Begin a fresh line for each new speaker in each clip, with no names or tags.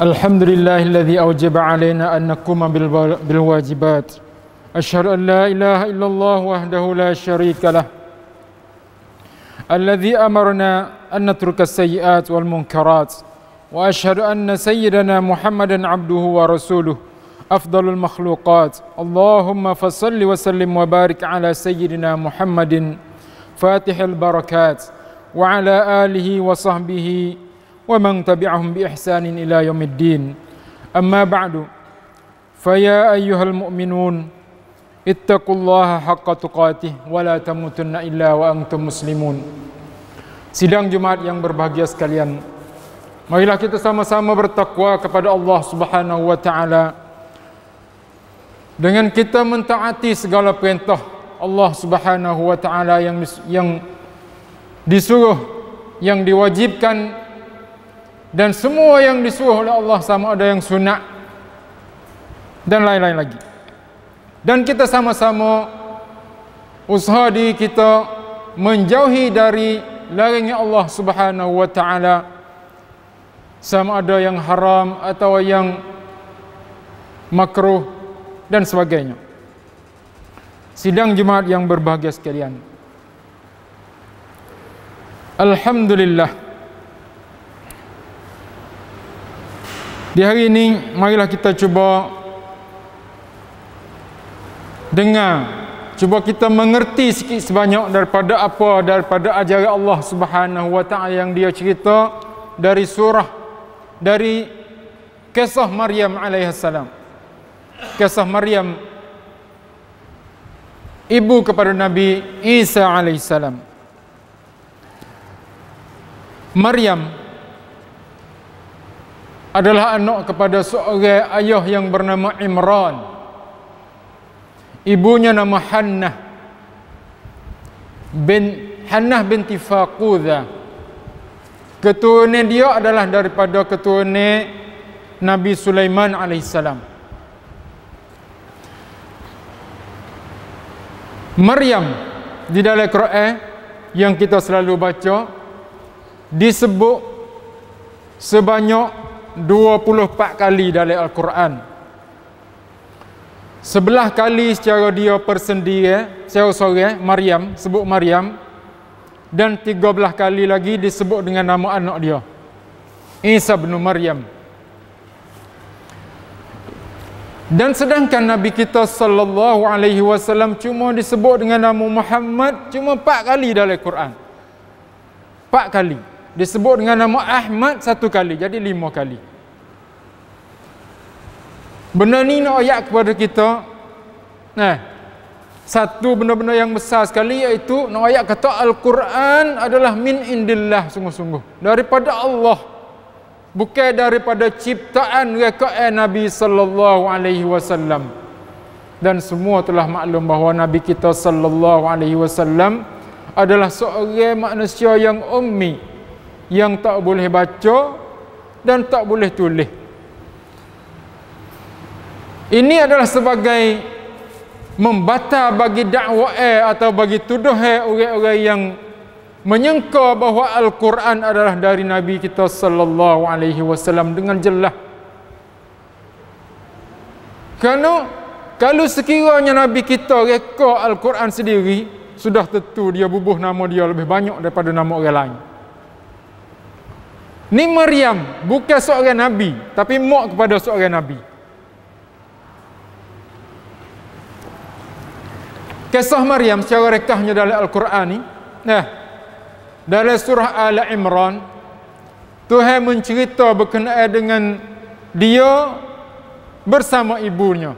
الحمد لله الذي أوجب علينا أن نقوم بالواجبات أشهد أن لا إله إلا الله وحده لا شريك له الذي أمرنا أن نترك السيئات والمنكرات وأشهد أن سيدنا محمدا عبده ورسوله أفضل المخلوقات اللهم فصل وسلم وبارك على سيدنا محمد فاتح البركات وعلى آله وصحبه ومن تبعهم بإحسان إلى يوم الدين أما بعد فيا أيها المؤمنون اتقوا الله حق تقاته ولا تموتن إلا وأنتم مسلمون Sidang Jumat yang berbahagia sekalian Marilah kita sama-sama bertakwa kepada Allah Subhanahu wa taala dengan kita mentaati segala perintah Allah Subhanahu wa taala yang yang disuruh yang diwajibkan dan semua yang disuruh oleh Allah sama ada yang sunat dan lain-lain lagi dan kita sama-sama usaha di kita menjauhi dari larangan Allah Subhanahu wa taala sama ada yang haram atau yang makruh dan sebagainya sidang jemaat yang berbahagia sekalian alhamdulillah Di hari ini marilah kita cuba dengar, cuba kita mengerti sikit sebanyak daripada apa daripada ajaran Allah Subhanahu wa taala yang dia cerita dari surah dari kisah Maryam alaihi salam. Kisah Maryam ibu kepada Nabi Isa alaihi salam. Maryam adalah anak kepada seorang ayah yang bernama Imran. Ibunya nama Hannah bin Hannah binti Faquza. Keturunan dia adalah daripada keturunan Nabi Sulaiman alaihissalam. Maryam di dalam Quran yang kita selalu baca disebut sebanyak 24 kali dalam Al-Quran. Sebelah kali secara dia persendiri, saya sore, Maryam, sebut Maryam. Dan 13 kali lagi disebut dengan nama anak dia. Isa bin Maryam. Dan sedangkan Nabi kita sallallahu alaihi wasallam cuma disebut dengan nama Muhammad cuma 4 kali dalam Quran. 4 kali disebut dengan nama Ahmad satu kali jadi lima kali benda ni nak ayat kepada kita nah eh, satu benda-benda yang besar sekali iaitu nak ayat kata Al-Quran adalah min indillah sungguh-sungguh daripada Allah bukan daripada ciptaan rekaan Nabi sallallahu alaihi wasallam dan semua telah maklum bahawa Nabi kita sallallahu alaihi wasallam adalah seorang manusia yang ummi yang tak boleh baca dan tak boleh tulis. Ini adalah sebagai membata bagi dakwae eh atau bagi tuduhai eh orang-orang yang menyangka bahawa Al-Quran adalah dari Nabi kita sallallahu alaihi wasallam dengan jelas. Kerana kalau sekiranya Nabi kita reka Al-Quran sendiri, sudah tentu dia bubuh nama dia lebih banyak daripada nama orang lain. Ni Maryam bukan seorang nabi tapi mak kepada seorang nabi. Kisah Maryam secara rekahnya dalam Al-Quran ni, nah. Dalam surah Ali Imran Tuhan mencerita berkenaan dengan dia bersama ibunya.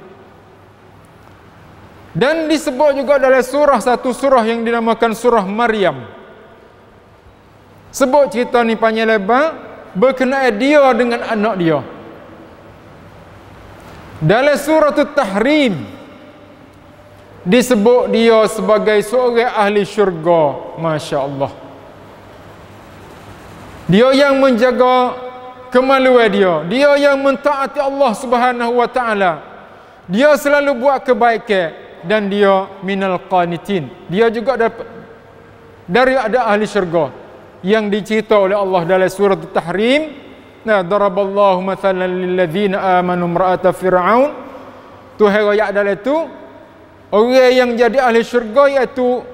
Dan disebut juga dalam surah satu surah yang dinamakan surah Maryam. Sebut cerita ni panjang lebar berkenaan dia dengan anak dia. Dalam surah Tahrim disebut dia sebagai seorang ahli syurga, masya-Allah. Dia yang menjaga kemaluan dia. Dia yang mentaati Allah Subhanahu wa taala. Dia selalu buat kebaikan dan dia minal qanitin. Dia juga dapat dari ada ahli syurga yang dicita oleh Allah dalam surah Tahrim nah daraballahu mathalan lilladheena amanu imra'ata fir'aun tu hero dalam tu orang yang jadi ahli syurga iaitu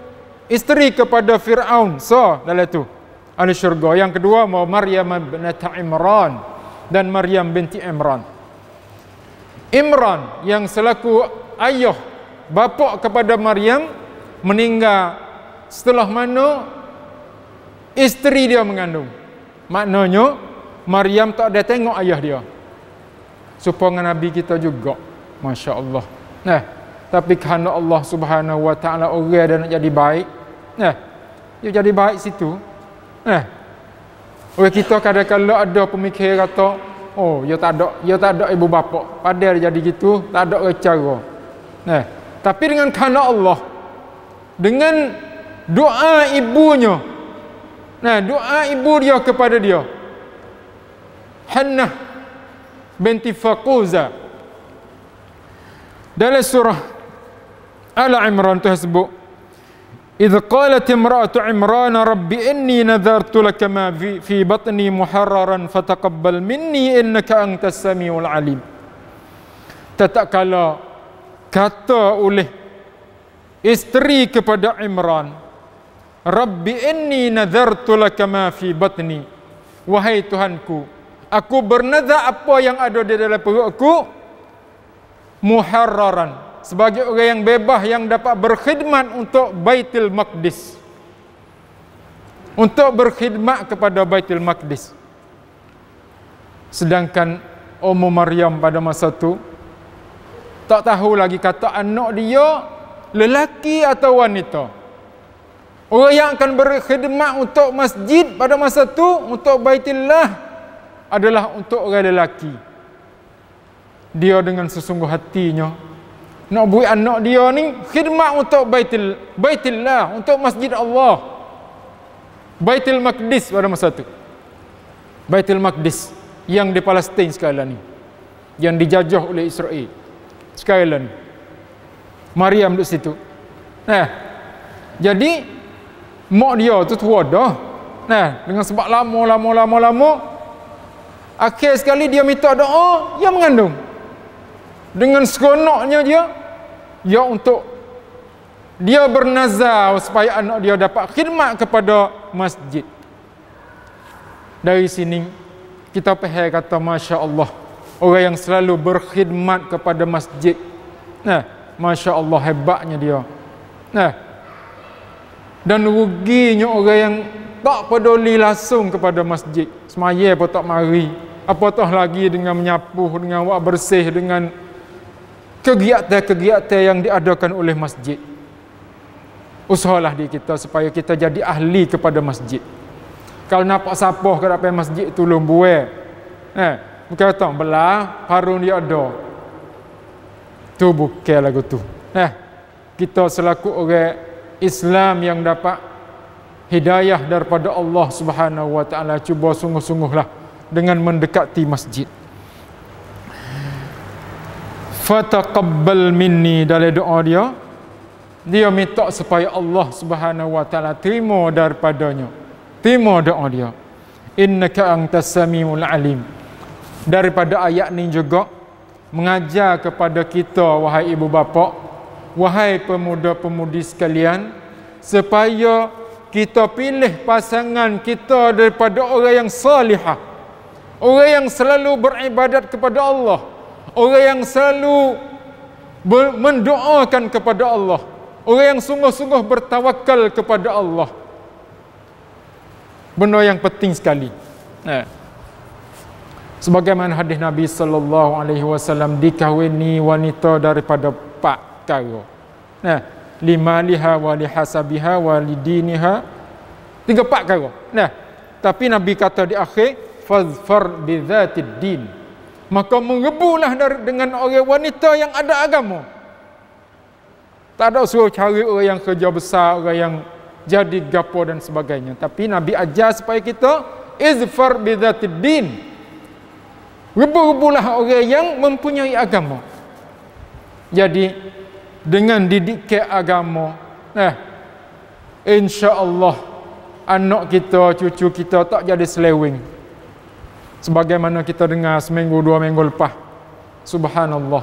isteri kepada Fir'aun so dalam tu ahli syurga yang kedua mau Maryam binti Imran dan Maryam binti Imran Imran yang selaku ayah bapa kepada Maryam meninggal setelah mana isteri dia mengandung. Maknanya Maryam tak ada tengok ayah dia. Supaya dengan Nabi kita juga. Masya Allah. Nah, tapi kerana Allah subhanahu wa ta'ala orang dia nak jadi baik. Nah, dia jadi baik situ. Nah, oleh kita kadang-kadang ada pemikir kata, oh, dia ya tak ada, dia ya tak ada ibu bapa. Padahal jadi gitu, tak ada cara. Nah, tapi dengan kerana Allah, dengan doa ibunya, Nah, doa ibu dia kepada dia. Hannah binti Faquza. Dalam surah Al-Imran Tuhan sebut إذ قالت امرأة عمران رب إني نذرت لك ما في, في بطني محررا فتقبل مني إنك أنت السميع العليم tatkala kata oleh isteri kepada Imran Rabbi inni nadhartu laka ma fi batni. Wahai Tuhanku, aku bernazar apa yang ada di dalam perutku muharraran sebagai orang yang bebas yang dapat berkhidmat untuk Baitul Maqdis. Untuk berkhidmat kepada Baitul Maqdis. Sedangkan Ummu Maryam pada masa itu tak tahu lagi kata anak dia lelaki atau wanita. Orang yang akan berkhidmat untuk masjid pada masa itu, untuk baitillah adalah untuk orang lelaki. Dia dengan sesungguh hatinya nak bui anak dia ni khidmat untuk baitil baitillah untuk masjid Allah. Baitul Maqdis pada masa itu. Baitul Maqdis yang di Palestin sekarang ni. Yang dijajah oleh Israel. Sekarang ni. Maryam duduk situ. Nah. Jadi mak dia tu tua dah. Nah, dengan sebab lama lama lama lama akhir sekali dia minta doa yang mengandung. Dengan seronoknya dia ya untuk dia bernazar supaya anak dia dapat khidmat kepada masjid. Dari sini kita pahal kata Masya Allah orang yang selalu berkhidmat kepada masjid. Nah, Masya Allah hebatnya dia. Nah, dan ruginya orang yang tak peduli langsung kepada masjid semaya apa tak mari apa apatah lagi dengan menyapu dengan wak bersih dengan kegiatan-kegiatan yang diadakan oleh masjid usahalah di kita supaya kita jadi ahli kepada masjid kalau nampak sapoh ke dalam masjid tu lumbuwe eh bukan tak belah parun dia ada tu bukan lagu tu eh kita selaku orang Islam yang dapat hidayah daripada Allah Subhanahu wa taala cuba sungguh-sungguhlah dengan mendekati masjid fataqabbal minni dalam doa dia dia minta supaya Allah Subhanahu wa taala terima daripadanya terima doa dia innaka antas samiul alim daripada ayat ni juga mengajar kepada kita wahai ibu bapa wahai pemuda-pemudi sekalian supaya kita pilih pasangan kita daripada orang yang salihah orang yang selalu beribadat kepada Allah orang yang selalu mendoakan kepada Allah orang yang sungguh-sungguh bertawakal kepada Allah benda yang penting sekali eh. sebagaimana hadis Nabi sallallahu alaihi wasallam dikahwini wanita daripada perkara. Nah, lima liha wa li hasabiha wa li diniha. Tiga empat perkara. Nah, tapi Nabi kata di akhir, fazfar bi dzatid din. Maka merebulah dengan orang wanita yang ada agama. Tak ada suruh cari orang yang kerja besar, orang yang jadi gapo dan sebagainya. Tapi Nabi ajar supaya kita izfar bi dzatid din. Rebu-rebulah orang yang mempunyai agama. Jadi dengan didik didikan agama eh insyaallah anak kita cucu kita tak jadi selewing sebagaimana kita dengar seminggu dua minggu lepas subhanallah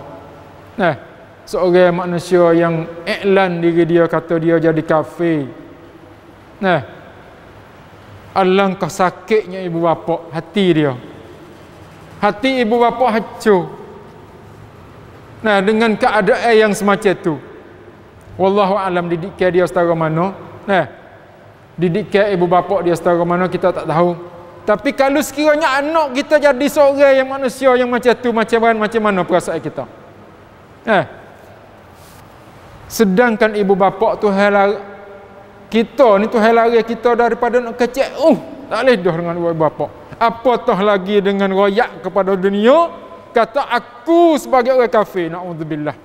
eh seorang manusia yang iklan diri dia kata dia jadi kafe, eh alangkah sakitnya ibu bapa hati dia hati ibu bapa hancur Nah dengan keadaan yang semacam tu, Wallahu alam didik dia setara mana? Nah. Eh, didik ibu bapa dia setara mana kita tak tahu. Tapi kalau sekiranya anak kita jadi seorang yang manusia yang macam tu macam mana macam mana perasaan kita? Nah. Eh, sedangkan ibu bapa tu helar kita ni tu helar kita daripada nak kecil. Uh, tak boleh dah dengan ibu bapa. Apatah lagi dengan royak kepada dunia kata aku sebagai orang kafir naudzubillah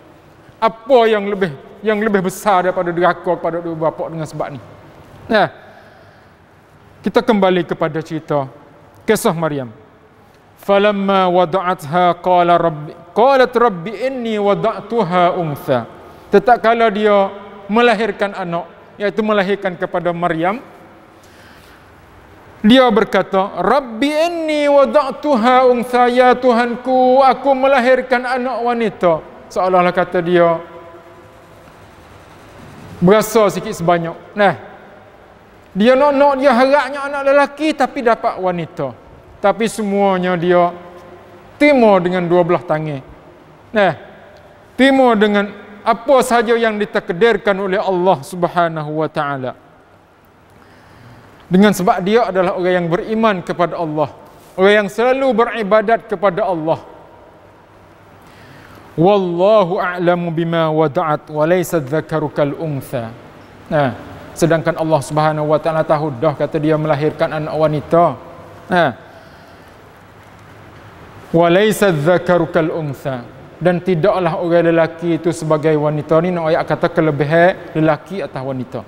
apa yang lebih yang lebih besar daripada deraka kepada dua bapa dengan sebab ni nah kita kembali kepada cerita kisah Maryam falamma wada'atha qala rabbi qalat rabbi inni wada'tuha untha tetap kala dia melahirkan anak iaitu melahirkan kepada Maryam dia berkata, Rabbi inni wada'tuha untha saya, Tuhanku, aku melahirkan anak wanita. Seolah-olah kata dia, berasa sikit sebanyak. Nah, dia nak nak dia haraknya anak lelaki tapi dapat wanita. Tapi semuanya dia timur dengan dua belah tangi. Nah, timur dengan apa sahaja yang ditakdirkan oleh Allah Subhanahu wa taala dengan sebab dia adalah orang yang beriman kepada Allah orang yang selalu beribadat kepada Allah wallahu a'lamu bima wada'at wa laysa dhakaruka al-untha nah ha. sedangkan Allah Subhanahu wa taala tahu dah kata dia melahirkan anak wanita nah ha. wa laysa dhakaruka al-untha dan tidaklah orang lelaki itu sebagai wanita ni nak ayat kata kelebihan lelaki atau wanita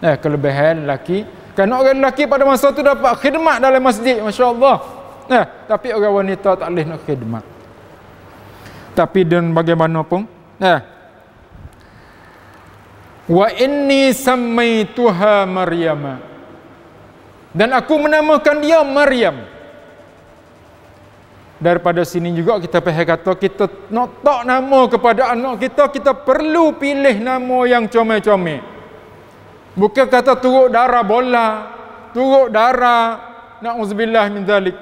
nah ha, kelebihan lelaki Kan orang lelaki pada masa tu dapat khidmat dalam masjid, masya-Allah. Eh, tapi orang wanita tak boleh nak khidmat. Tapi dan bagaimana pun, eh. Wa inni sammaituha Maryam. Dan aku menamakan dia Maryam. Daripada sini juga kita pernah kata kita nak tak nama kepada anak kita, kita perlu pilih nama yang comel-comel. Bukan kata turut darah bola, turut darah Nak na'udzubillah min zalik.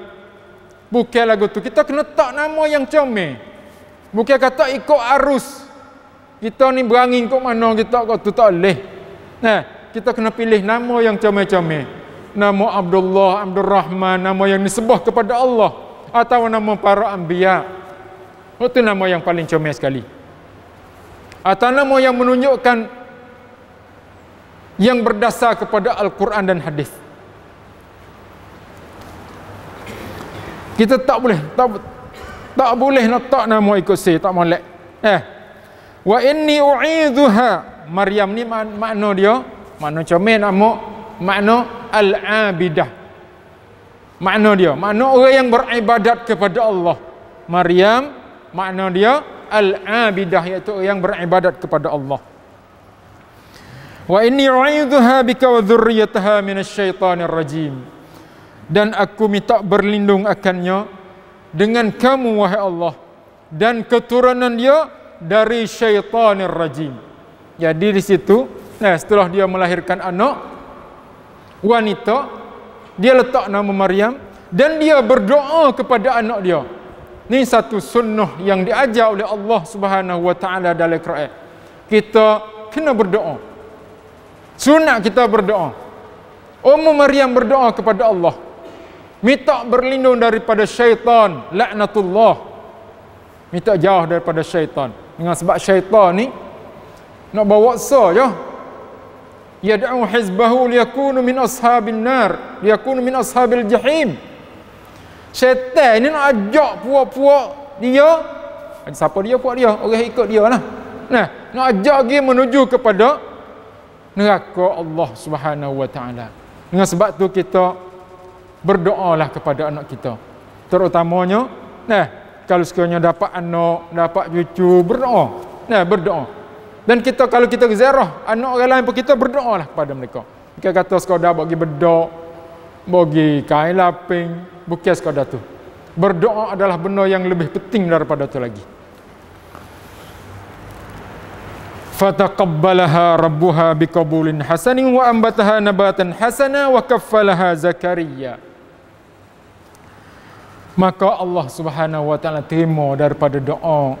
Bukan lagu tu. Kita kena tak nama yang comel. Bukan kata ikut arus. Kita ni berangin kok mana kita kok tu tak leh. Nah, eh, kita kena pilih nama yang comel-comel. Nama Abdullah, Abdul Rahman, nama yang disebah kepada Allah atau nama para anbiya. Itu nama yang paling comel sekali. Atau nama yang menunjukkan yang berdasar kepada Al-Quran dan hadis. Kita tak boleh tak, tak boleh nak tak nak nama ikut saya tak boleh Eh. Wa inni u'idhuha Maryam ni makna dia, makna comel nama makna al-abidah. Makna dia, makna orang yang beribadat kepada Allah. Maryam makna dia al-abidah iaitu orang yang beribadat kepada Allah wa inni a'udzuha bika wa dzurriyyataha minasyaitonir rajim dan aku minta berlindung akannya dengan kamu wahai Allah dan keturunan dia dari syaitanir rajim. Jadi di situ, nah setelah dia melahirkan anak wanita, dia letak nama Maryam dan dia berdoa kepada anak dia. Ini satu sunnah yang diajar oleh Allah Subhanahu wa taala dalam Quran. Kita kena berdoa. Sunat kita berdoa. Ummu Maryam berdoa kepada Allah. Minta berlindung daripada syaitan. Laknatullah. Minta jauh daripada syaitan. Dengan sebab syaitan ni. Nak bawa sah je. Ya. Yad'u hizbahu liyakunu min ashabin nar. Liyakunu min ashabil jahim. Syaitan ni nak ajak puak-puak dia. Siapa dia puak dia? Orang ikut dia lah. Nah, nak ajak dia menuju kepada neraka Allah Subhanahu Wa Taala. Dengan sebab tu kita berdoalah kepada anak kita. Terutamanya, nah, kalau sekiranya dapat anak, dapat cucu, berdoa. Nah, berdoa. Dan kita kalau kita ziarah anak orang lain pun kita berdoalah kepada mereka. Kita kata sekadar bagi bedak, bagi kain lapin, bukan sekadar tu. Berdoa adalah benda yang lebih penting daripada tu lagi. فتقبلها ربها بقبول حسن وأنبتها نباتا حسنا وكفلها زكريا maka Allah Subhanahu wa taala terima daripada doa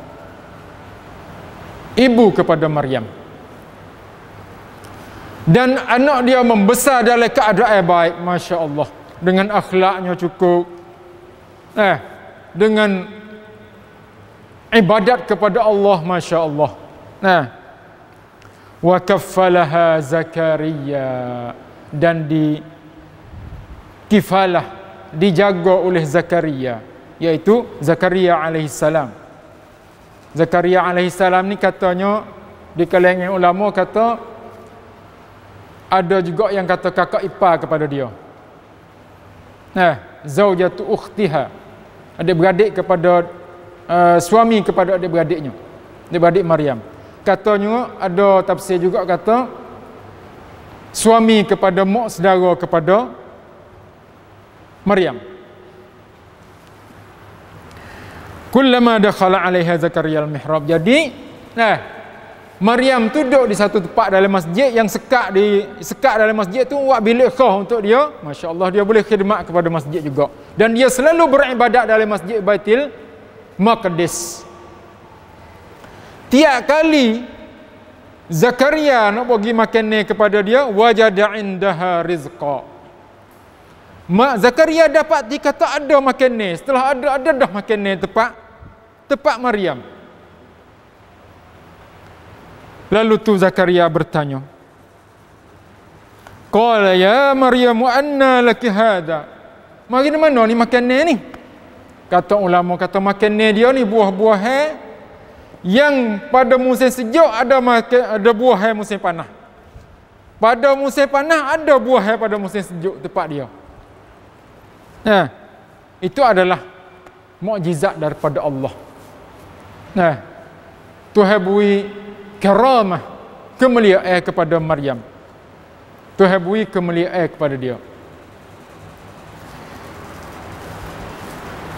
ibu kepada Maryam dan anak dia membesar dalam keadaan baik masya-Allah dengan akhlaknya cukup eh dengan ibadat kepada Allah masya-Allah nah eh wa kafalaha zakaria dan di kifalah dijaga oleh zakaria yaitu zakaria alaihi salam zakaria alaihi salam ni katanya di kalangan ulama kata ada juga yang kata kakak ipar kepada dia nah eh, zaujatu ukhtiha adik beradik kepada uh, suami kepada adik beradiknya adik beradik Maryam katanya ada tafsir juga kata suami kepada mak saudara kepada Maryam kullama dakhala alaiha zakaria almihrab jadi nah Maryam tu duduk di satu tempat dalam masjid yang sekat di sekat dalam masjid tu buat bilik khah untuk dia. Masya-Allah dia boleh khidmat kepada masjid juga. Dan dia selalu beribadat dalam masjid Baitul Maqdis. Tiap kali Zakaria nak bagi makan ni kepada dia wajada indaha rizqa. Mak Zakaria dapat dikata ada makan ni. Setelah ada ada dah makan ni tepat tepat Maryam. Lalu tu Zakaria bertanya. Qala ya Maryam anna laki hada. Mari mana ni makan ni ni? Kata ulama kata makan ni dia ni buah-buahan yang pada musim sejuk ada ada buah yang musim panah. Pada musim panah ada buah yang pada musim sejuk tempat dia. Nah, ya. itu adalah mukjizat daripada Allah. Nah, ya. Tuhan bui kemuliaan kepada Maryam. Tuhan kemuliaan kepada dia.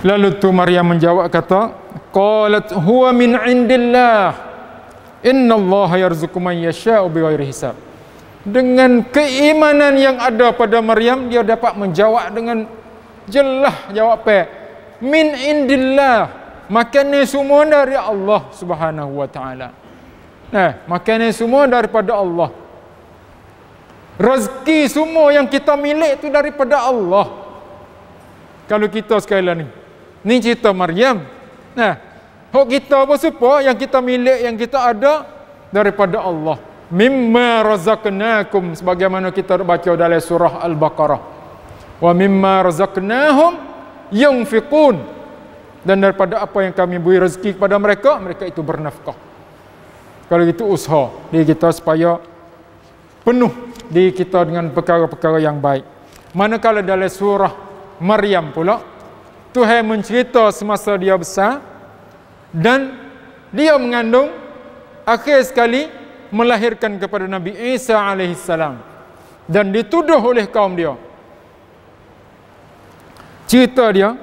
Lalu tu Maryam menjawab kata, qalat huwa min indillah inna allaha yarzuqu man yasha'u bighairi hisab dengan keimanan yang ada pada Maryam dia dapat menjawab dengan jelah jawab min indillah makanya semua dari Allah Subhanahu wa taala nah eh, makanya semua daripada Allah rezeki semua yang kita milik itu daripada Allah kalau kita sekali lagi, ni cerita Maryam Nah, hak kita apa serupa yang kita milik yang kita ada daripada Allah. Mimma razaqnakum sebagaimana kita baca dalam surah Al-Baqarah. Wa mimma razaqnahum yunfiqun. Dan daripada apa yang kami beri rezeki kepada mereka, mereka itu bernafkah. Kalau itu usaha di kita supaya penuh di kita dengan perkara-perkara yang baik. Manakala dalam surah Maryam pula Tuhan mencerita semasa dia besar dan dia mengandung akhir sekali melahirkan kepada Nabi Isa AS dan dituduh oleh kaum dia cerita dia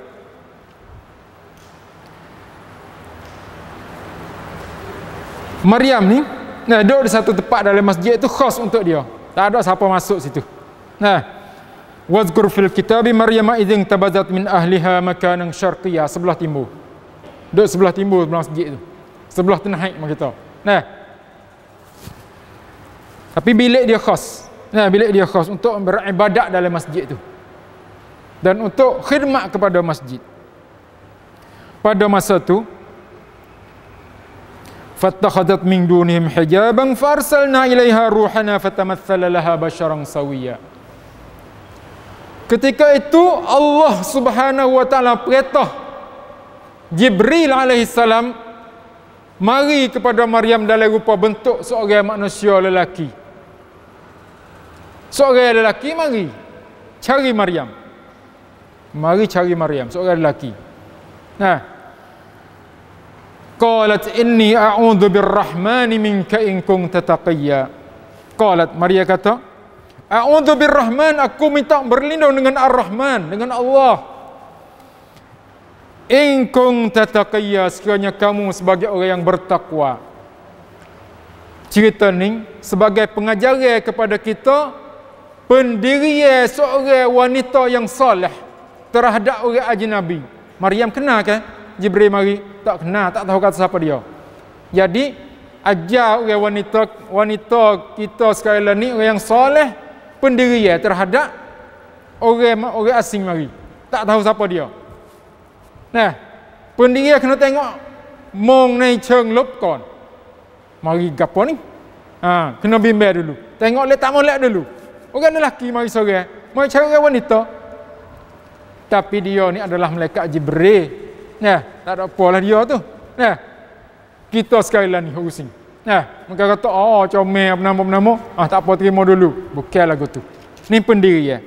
Maryam ni nah, duduk di satu tempat dalam masjid tu khas untuk dia tak ada siapa masuk situ nah Wazkur fil kitabi Maryam idzin tabazat min ahliha makanan syarqiyah sebelah timur. Duduk sebelah timur belakang masjid tu. Sebelah tengah haid macam kita. Nah. Tapi bilik dia khas. Nah, bilik dia khas untuk beribadat dalam masjid tu. Dan untuk khidmat kepada masjid. Pada masa tu fattakhadhat min dunihim hijaban farsalna ilaiha ruhana fatamathala laha basharan sawiyya. Ketika itu Allah Subhanahu Wa Taala perintah Jibril alaihi salam mari kepada Maryam dalam rupa bentuk seorang manusia lelaki. Seorang lelaki mari cari Maryam. Mari cari Maryam seorang lelaki. Nah. Qalat inni a'udzu birrahmani minka in kunta taqiyya. Qalat Maria kata, A'udzu birrahman aku minta berlindung dengan Ar-Rahman dengan Allah. In kung tataqiyya sekiranya kamu sebagai orang yang bertakwa. Cerita ni sebagai pengajar kepada kita pendiri seorang wanita yang soleh terhadap orang ajnabi. Maryam kenal ke? Kan? Jibril mari tak kenal, tak tahu kata siapa dia. Jadi ajar orang wanita wanita kita sekali ni orang yang soleh pendirian terhadap orang orang asing mari. Tak tahu siapa dia. Nah, pendirian kena tengok mong nei cheng lop kon. Mari gapo ni? Ha, kena bimbel dulu. Tengok le tak molek dulu. Orang lelaki mari sore, mari cari wanita. Tapi dia ni adalah malaikat Jibril. Nah, tak ada apalah dia tu. Nah. Kita sekali lah ni urusin. Ya, mereka kata, oh, comel, apa nama, apa nama? Ah, tak apa, terima dulu. Bukan lagu tu. Ini pendiri ya.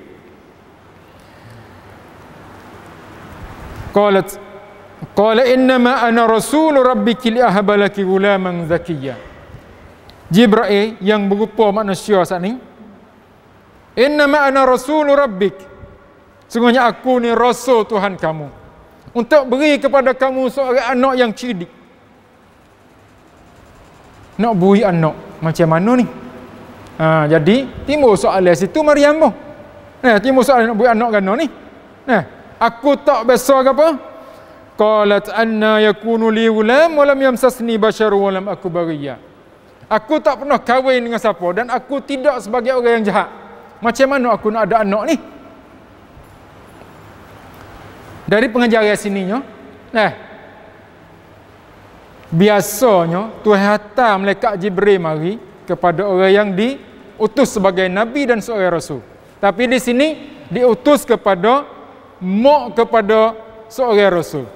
Qalat qala inna ma ana rasul rabbiki li ahbalaki gulaman zakiyya. Jibril yang berupa manusia saat ni. Inna ma ana rasul rabbik. Sungguhnya aku ni rasul Tuhan kamu. Untuk beri kepada kamu seorang anak yang cerdik nak bui anak macam mana ni ha, jadi timbul soalan situ Maryam pun nah, eh, timbul soalan nak bui anak gana ni nah, eh, aku tak besar ke apa qalat anna yakunu li ulam wa lam yamsasni basyar wa lam aku bariya aku tak pernah kahwin dengan siapa dan aku tidak sebagai orang yang jahat macam mana aku nak ada anak ni dari pengajaran sininya nah eh, biasanya Tuhan hantar malaikat Jibril mari kepada orang yang diutus sebagai nabi dan seorang rasul. Tapi di sini diutus kepada mok kepada seorang rasul.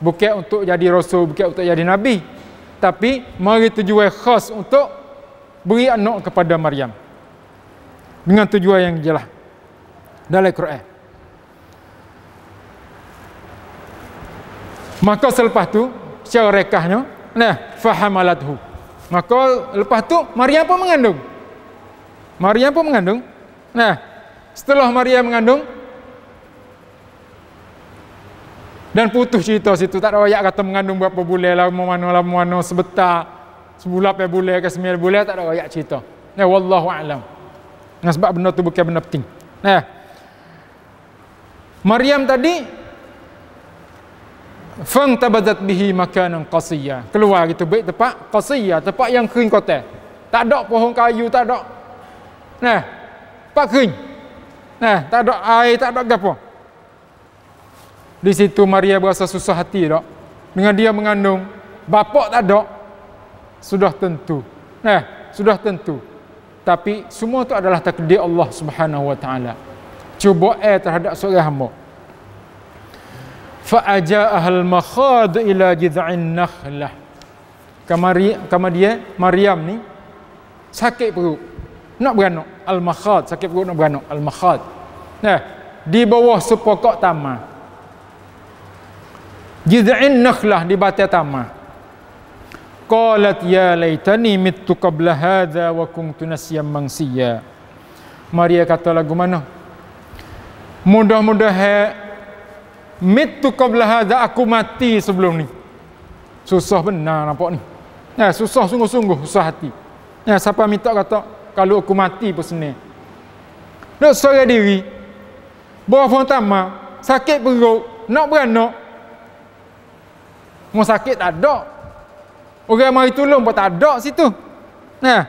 Bukan untuk jadi rasul, bukan untuk jadi nabi. Tapi mari tujuan khas untuk beri anak kepada Maryam. Dengan tujuan yang jelas. Dalam Quran. Maka selepas itu, secara rekahnya nah fahamalathu maka lepas tu Maria pun mengandung Maria pun mengandung nah setelah Maria mengandung dan putus cerita situ tak ada ayat kata mengandung berapa bulan lah mana lah mana sebentar sebulan apa bulan ke sembilan bulan tak ada ayat cerita nah wallahu alam nah, sebab benda tu bukan benda penting nah Maryam tadi Fang tabazat bihi makanan qasiyya. Keluar kita baik tempat qasiyya, tempat yang kering kota. Tak ada pohon kayu, tak ada. Nah. Pak kering. Nah, tak ada air, tak ada apa. Di situ Maria berasa susah hati dok. Dengan dia mengandung, bapak tak ada. Sudah tentu. Nah, sudah tentu. Tapi semua itu adalah takdir Allah Subhanahu wa taala. Cuba air terhadap seorang hamba faaja ahal makhad ila jid'in nakhlah kamari kamadia maryam ni sakit perut nak beranak al makhad sakit perut nak beranak al makhad nah di bawah sepokok tamah jid'in nakhlah di batas tamah qalat ya laitani mittu qabla hadha wa kuntu nasiyam mansiya maria kata lagu mana mudah-mudahan mitu qabla hadza aku mati sebelum ni susah benar nampak ni ya susah sungguh-sungguh susah hati ya siapa minta kata kalau aku mati pun senang nak sorang diri bawa pun tama sakit perut nak beranak mau sakit tak ada orang mari tolong pun tak ada situ nah ya.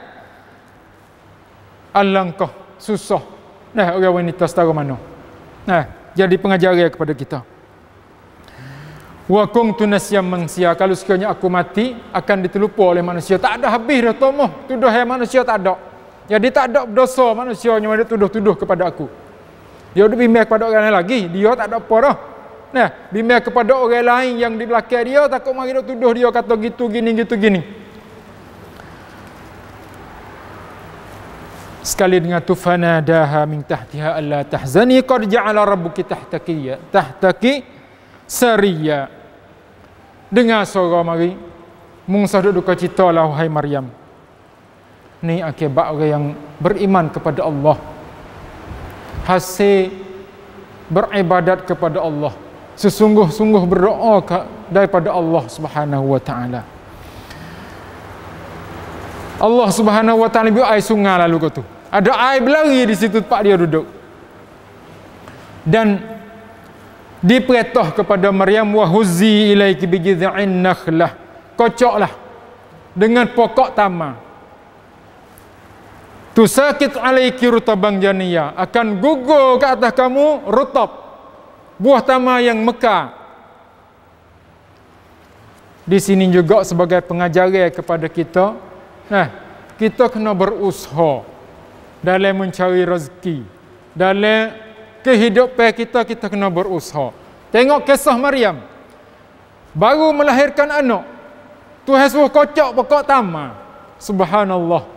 alangkah susah nah ya, orang wanita setara mana nah ya, jadi pengajaran kepada kita Wa kung tunasya mangsia kalau sekiranya aku mati akan ditelupa oleh manusia tak ada habis dah tomoh tuduh yang manusia tak ada. Jadi tak ada berdosa manusia yang dia tuduh-tuduh kepada aku. Dia udah bimbang kepada orang lain lagi, dia tak ada apa dah. Nah, bimbang kepada orang lain yang di belakang dia takut mari dia tuduh dia kata gitu gini gitu gini. Sekali dengan tufana daha min tahtiha alla tahzani qad ja'ala rabbuki tahtaki tahtaki Saria. Dengar suara mari. Mung sadu duka cita lah hai Maryam. Ni akibat orang yang beriman kepada Allah. Hasil beribadat kepada Allah. Sesungguh-sungguh berdoa ke, daripada Allah Subhanahu wa taala. Allah Subhanahu wa taala bi air sungai lalu kau tu. Ada air berlari di situ tempat dia duduk. Dan diperintah kepada Maryam wahuzzi ilaiki bijidhin nakhlah kocoklah dengan pokok tama. tu sakit alaiki rutabang janiyah akan gugur ke atas kamu rutab buah tama yang mekar di sini juga sebagai pengajaran kepada kita nah kita kena berusaha dalam mencari rezeki dalam kehidupan kita kita kena berusaha. Tengok kisah Maryam. Baru melahirkan anak. tu suruh kocok pokok tamar. Subhanallah.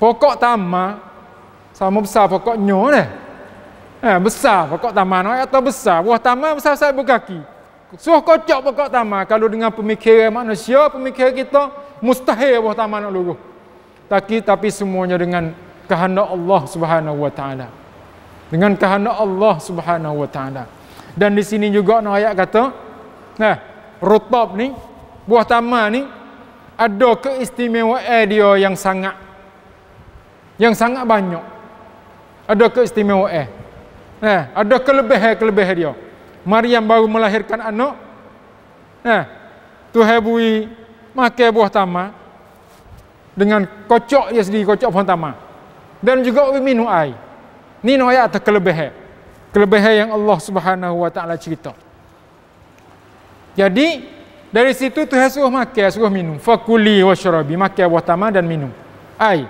Pokok tamar sama besar pokok nyo ni. Eh, besar pokok tamar ni atau besar buah tamar besar saya berkaki. Suruh kocok pokok tamar kalau dengan pemikiran manusia, pemikiran kita mustahil buah tamar nak luruh. Tapi tapi semuanya dengan kehendak Allah Subhanahu wa taala dengan kehendak Allah Subhanahu wa taala. Dan di sini juga nak ayat kata, nah, eh, rutab ni, buah tamar ni ada keistimewaan dia yang sangat yang sangat banyak. Ada keistimewaan. Nah, eh, ada kelebihan-kelebihan dia. Maryam baru melahirkan anak. Nah, eh, Tuhan bui makan buah tamar dengan kocok dia sendiri kocok buah tamar. Dan juga minum air. Ini nak ayat kelebihan. Kelebihan yang Allah Subhanahu Wa Taala cerita. Jadi dari situ Tuhan suruh makan, suruh minum. Fakuli washrabi, makan buah tamar dan minum. Ai.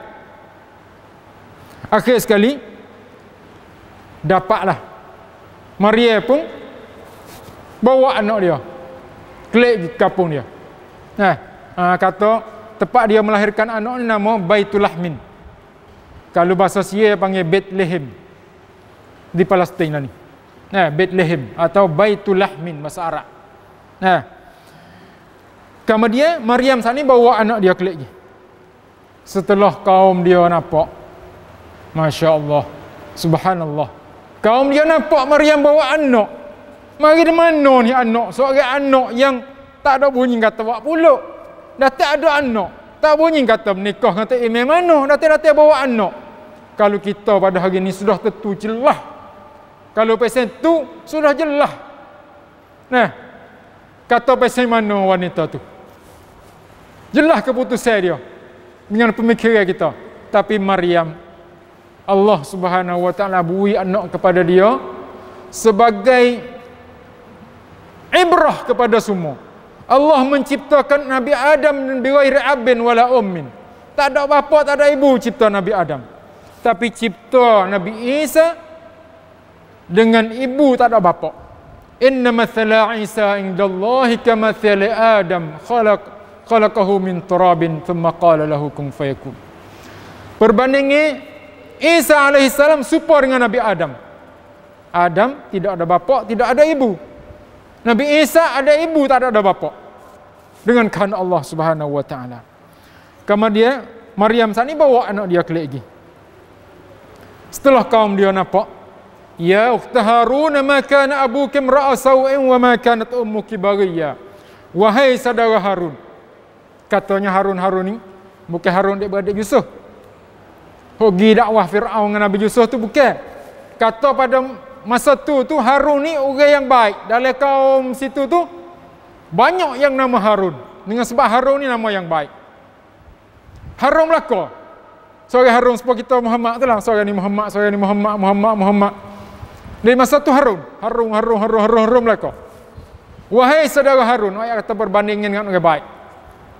Akhir sekali dapatlah Maria pun bawa anak dia. Klik di kampung dia. Nah, eh, ha, kata tempat dia melahirkan anak ni nama Baitulahmin. Kalau bahasa Syria panggil Bethlehem di Palestin ni. Nah, Bethlehem atau Baitul Lahmin bahasa Arab. Nah. Kemudian Maryam sana bawa anak dia ke lagi. Setelah kaum dia nampak. Masya Allah. Subhanallah. Kaum dia nampak Maryam bawa anak. Mari di mana ni anak? Seorang anak yang tak ada bunyi kata buat puluk. Dah tak ada anak. Tak bunyi kata menikah kata imam mana? Dah tak ada bawa anak. Kalau kita pada hari ini sudah tentu celah kalau pesen tu sudah jelas. Nah. Kata pesen mana wanita tu? Jelas keputusan dia dengan pemikiran kita. Tapi Maryam Allah Subhanahu wa taala bui anak kepada dia sebagai ibrah kepada semua. Allah menciptakan Nabi Adam dan biwairi abin wala ummin. Tak ada bapa, tak ada ibu cipta Nabi Adam. Tapi cipta Nabi Isa dengan ibu tak ada bapa. Inna mathala Isa indallahi kamathali Adam khalaq khalaqahu min turabin thumma qala lahu kun fayakun. Perbandingi Isa alaihi salam serupa dengan Nabi Adam. Adam tidak ada bapa, tidak ada ibu. Nabi Isa ada ibu, tak ada, ada bapa. Dengan kan Allah Subhanahu wa taala. Kemudian Maryam sana bawa anak dia ke lagi. Setelah kaum dia nampak ya ukhtaharun ma kana abuki imra'a saw'in wa ma kanat ummuki baghiya wahai saudara harun katanya harun harun ni bukan harun dia beradik yusuf pergi dakwah firaun dengan nabi yusuf tu bukan kata pada masa tu tu harun ni orang yang baik dalam kaum situ tu banyak yang nama harun dengan sebab harun ni nama yang baik harun belaka Seorang Harun sepupu kita Muhammad tu lah. Seorang ni Muhammad, seorang ni Muhammad, Muhammad, Muhammad. Di masa tu Harun, Harun, Harun, Harun, Harun, Harun mereka. Lah Wahai saudara Harun, ayat kata berbanding dengan orang baik.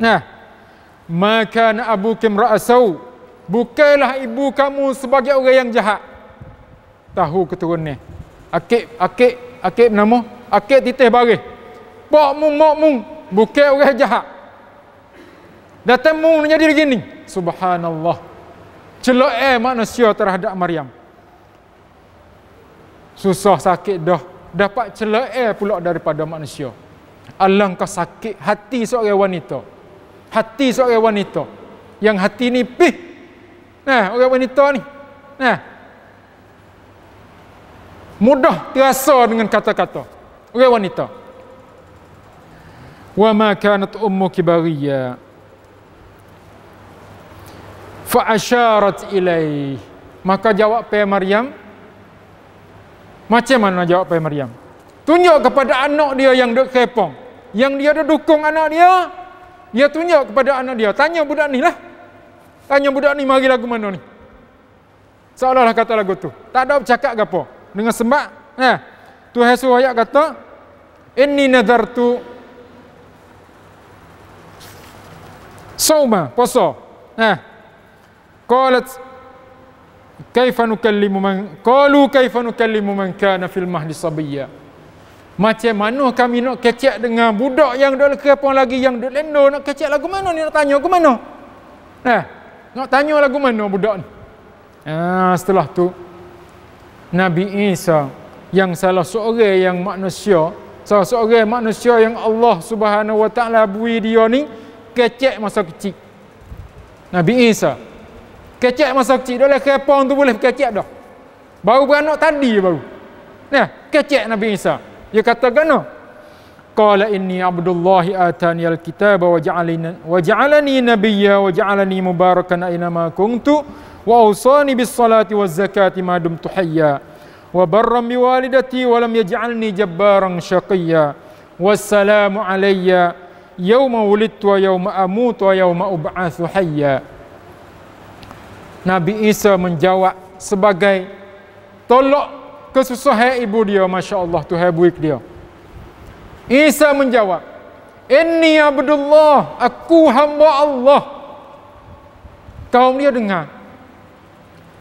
Nah, maka Abu Kimra Asau, bukalah ibu kamu sebagai orang yang jahat. Tahu keturun ni. akik Akib, akik nama, Akib titih bari. Pakmu, makmu, bukai orang jahat. Datang Datangmu menjadi begini. Subhanallah. Celok eh manusia terhadap Maryam susah sakit dah dapat celaka pula daripada manusia alangkah sakit hati seorang wanita hati seorang wanita yang hati ni pih nah orang wanita ni nah mudah terasa dengan kata-kata orang wanita wa ma kanat ummuki baghiya fa asharat ilaih maka jawab pe maryam macam mana jawab jawapan Maryam? Tunjuk kepada anak dia yang duk kepong. Yang dia ada dukung anak dia. Dia tunjuk kepada anak dia. Tanya budak ni lah. Tanya budak ni mari lagu mana ni. Seolah-olah kata lagu tu. Tak ada bercakap ke apa. Dengan sebab. Eh, Tuhan suruh ayat kata. Ini nazar tu. Sauma. Poso. Eh. Kolat kaifa nukallimu man qalu kaifa nukallimu man kana fil mahdi sabiyya macam mana kami nak kecek dengan budak yang dok lekap pun lagi yang dok lendo nak kecek lagu mana ni nak tanya aku mana nah eh, nak tanya lagu mana budak ni ah setelah tu nabi isa yang salah seorang yang manusia salah seorang manusia yang Allah Subhanahu wa taala bui dia ni kecek masa kecil nabi isa Kecek masa kecil dah lah kepong tu boleh kecek dah. Baru beranak tadi baru. Nah, kecek Nabi Isa. Dia kata gano. Qala inni Abdullah atani al-kitaba wa nabiyya wa ja'alani mubarakan aina ma kuntu wa usani bis salati waz zakati ma dumtu hayya wa barram bi walidati wa lam yaj'alni jabbaran syaqiyya wa salamu alayya yawma wulidtu wa yawma amutu wa yawma ub'atsu hayya Nabi Isa menjawab sebagai tolak kesusahan ibu dia Masya Allah tu buik dia Isa menjawab Inni abdullah aku hamba Allah kaum dia dengar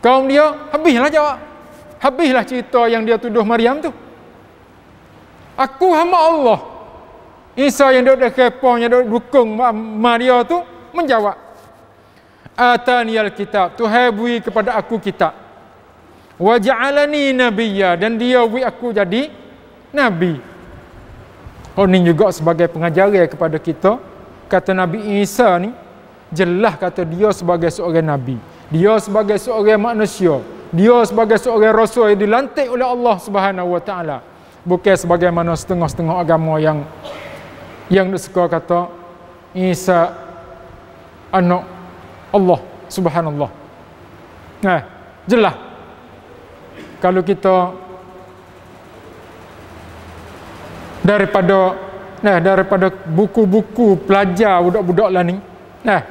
kaum dia habislah jawab habislah cerita yang dia tuduh Maryam tu aku hamba Allah Isa yang dia dekat pon dia duduk dukung Maria tu menjawab atani alkitab tuhan beri kepada aku kitab wa ja'alani nabiyya dan dia beri aku jadi nabi oh ni juga sebagai pengajar kepada kita kata nabi Isa ni jelas kata dia sebagai seorang nabi dia sebagai seorang manusia dia sebagai seorang rasul yang dilantik oleh Allah Subhanahu wa taala bukan sebagaimana setengah-setengah agama yang yang suka kata Isa anak Allah Subhanallah Nah, eh, Jelas Kalau kita Daripada nah, eh, Daripada buku-buku pelajar Budak-budak lah ni eh,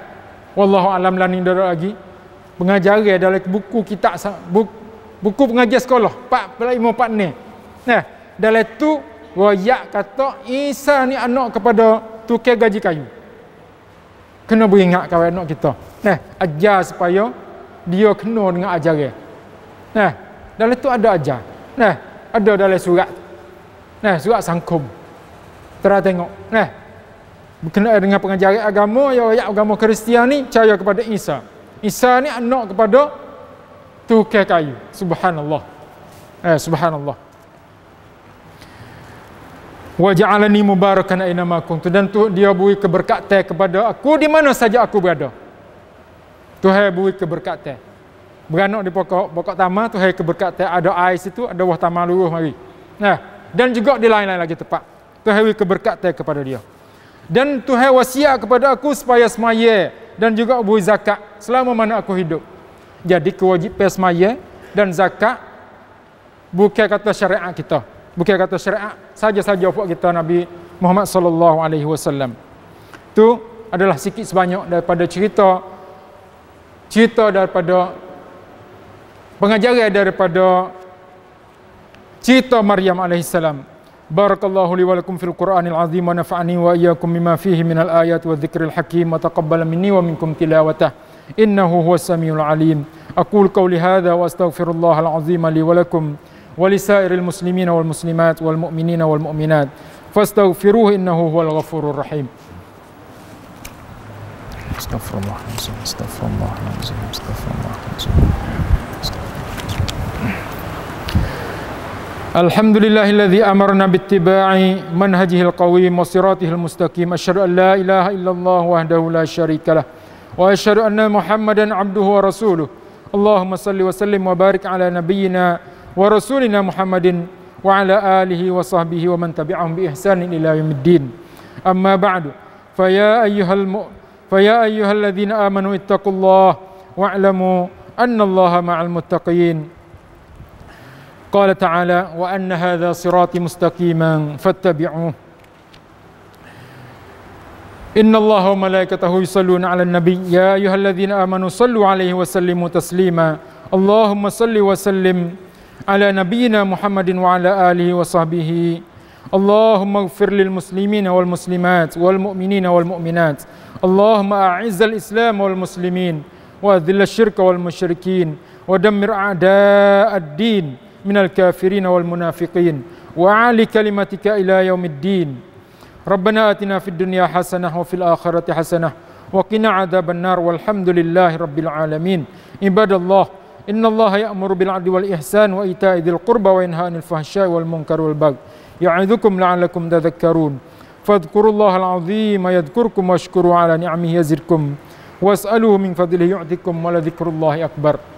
Wallahu alam lah ni Dari lagi Pengajar dari buku kita buku, buku pengajar sekolah Pak Pelaimu Pak Ne Nah, Dari tu Wayak kata Isa ni anak kepada Tukar gaji kayu kena beringat kawan anak kita. Nah, ajar supaya dia kena dengan ajaran. Nah, dalam tu ada ajar. Nah, ada dalam surat. Nah, surat sangkum. Terah tengok. Nah. Berkenaan dengan pengajaran agama ya ayat agama Kristian ni percaya kepada Isa. Isa ni anak kepada tukar kayu. Subhanallah. Eh, subhanallah wa ja'alani mubarakan aina ma kuntu dan tu dia beri keberkatan kepada aku di mana saja aku berada. Tuhan beri keberkatan. Beranak di pokok pokok tamar Tuhan keberkatan ada air situ ada buah tamar luruh mari. Nah, dan juga di lain-lain lagi tempat. Tuhan beri keberkatan kepada dia. Dan Tuhan wasiat kepada aku supaya semaya dan juga beri zakat selama mana aku hidup. Jadi kewajipan semaya dan zakat bukan kata syariat kita. Bukan kata syariat saja-saja puak kita Nabi Muhammad sallallahu alaihi wasallam. Tu adalah sikit sebanyak daripada cerita cerita daripada pengajaran daripada cerita Maryam alaihi salam. Barakallahu li wa lakum fil Qur'anil azim wa nafa'ani wa iyyakum bima fihi min al ayat wa dzikril hakim wa taqabbal minni wa minkum tilawatah. Innahu huwas samiul alim. Aqul qawli hadha wa astaghfirullahal azim li wa lakum. ولسائر المسلمين والمسلمات والمؤمنين والمؤمنات فاستغفروه إنه هو الغفور الرحيم استغفر الله العظيم استغفر الله العظيم استغفر الله العظيم الحمد لله الذي أمرنا باتباع منهجه القويم وصراطه المستقيم أشهد أن لا إله إلا الله وحده لا شريك له وأشهد أن محمدا عبده ورسوله اللهم صل وسلم وبارك على نبينا ورسولنا محمد وعلى آله وصحبه ومن تبعهم بإحسان إلى يوم الدين أما بعد فيا أيها الم... فيا أيها الذين آمنوا اتقوا الله واعلموا أن الله مع المتقين قال تعالى وأن هذا صراطي مستقيما فاتبعوه إن الله وملائكته يصلون على النبي يا أيها الذين آمنوا صلوا عليه وسلموا تسليما اللهم صل وسلم على نبينا محمد وعلى آله وصحبه اللهم اغفر للمسلمين والمسلمات والمؤمنين والمؤمنات اللهم أعز الإسلام والمسلمين وأذل الشرك والمشركين ودمر أعداء الدين من الكافرين والمنافقين وعلي كلمتك إلى يوم الدين ربنا آتنا في الدنيا حسنة وفي الآخرة حسنة وقنا عذاب النار والحمد لله رب العالمين عباد الله إن الله يأمر بالعدل والإحسان وإيتاء ذي القربى وينهى عن الفحشاء والمنكر والبغي يعظكم لعلكم تذكرون فاذكروا الله العظيم يذكركم واشكروا على نعمه يزدكم واسألوه من فضله يعطيكم ولذكر الله أكبر